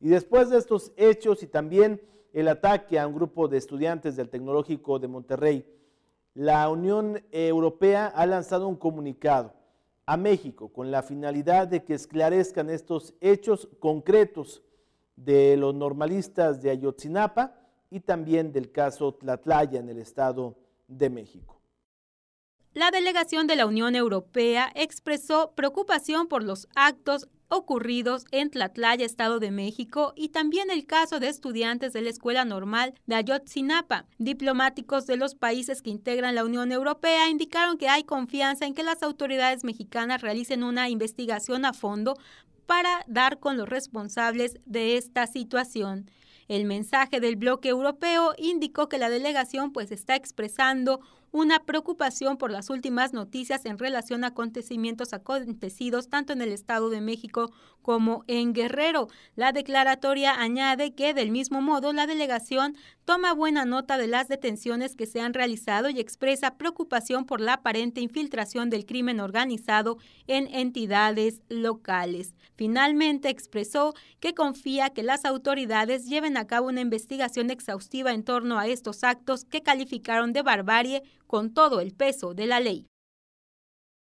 Y después de estos hechos y también el ataque a un grupo de estudiantes del Tecnológico de Monterrey, la Unión Europea ha lanzado un comunicado a México con la finalidad de que esclarezcan estos hechos concretos de los normalistas de Ayotzinapa y también del caso Tlatlaya en el Estado de México la delegación de la Unión Europea expresó preocupación por los actos ocurridos en Tlatlaya, Estado de México, y también el caso de estudiantes de la Escuela Normal de Ayotzinapa. Diplomáticos de los países que integran la Unión Europea indicaron que hay confianza en que las autoridades mexicanas realicen una investigación a fondo para dar con los responsables de esta situación. El mensaje del bloque europeo indicó que la delegación pues está expresando una preocupación por las últimas noticias en relación a acontecimientos acontecidos tanto en el Estado de México como en Guerrero. La declaratoria añade que, del mismo modo, la delegación toma buena nota de las detenciones que se han realizado y expresa preocupación por la aparente infiltración del crimen organizado en entidades locales. Finalmente, expresó que confía que las autoridades lleven a cabo una investigación exhaustiva en torno a estos actos que calificaron de barbarie con todo el peso de la ley.